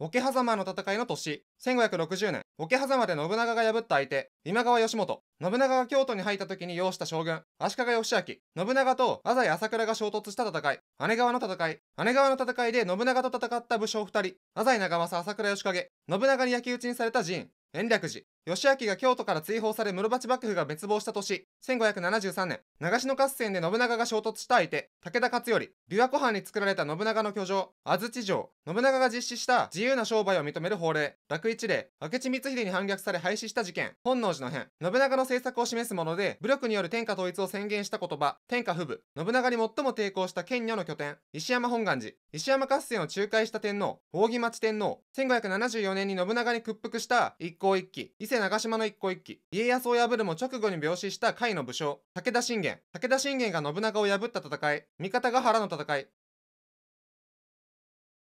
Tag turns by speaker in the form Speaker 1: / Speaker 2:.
Speaker 1: 桶狭間の戦いの年、1560年、桶狭間で信長が破った相手、今川義元。信長が京都に入った時に擁した将軍、足利義明。信長と浅井朝倉が衝突した戦い、姉川の戦い。姉川の戦いで信長と戦った武将二人、浅井長政朝倉義景。信長に焼き討ちにされた陣、延暦寺。義明が京都から追放され室町幕府が滅亡した年、1573年、長篠合戦で信長が衝突した相手、武田勝頼、琵琶湖畔に作られた信長の居城、安土城。信長が実施した自由な商売を認める法令、楽一例、明智光秀に反逆され廃止した事件、本能寺の変、信長の政策を示すもので、武力による天下統一を宣言した言葉、天下不武、信長に最も抵抗した権女の拠点、石山本願寺、石山合戦を仲介した天皇、扇町天皇、1574年に信長に屈服した一向一揆、伊勢長島の一向一揆、家康を破るも直後に病死した甲斐の武将、武田信玄、武田信玄が信長を破った戦い、味方ヶ原の戦い、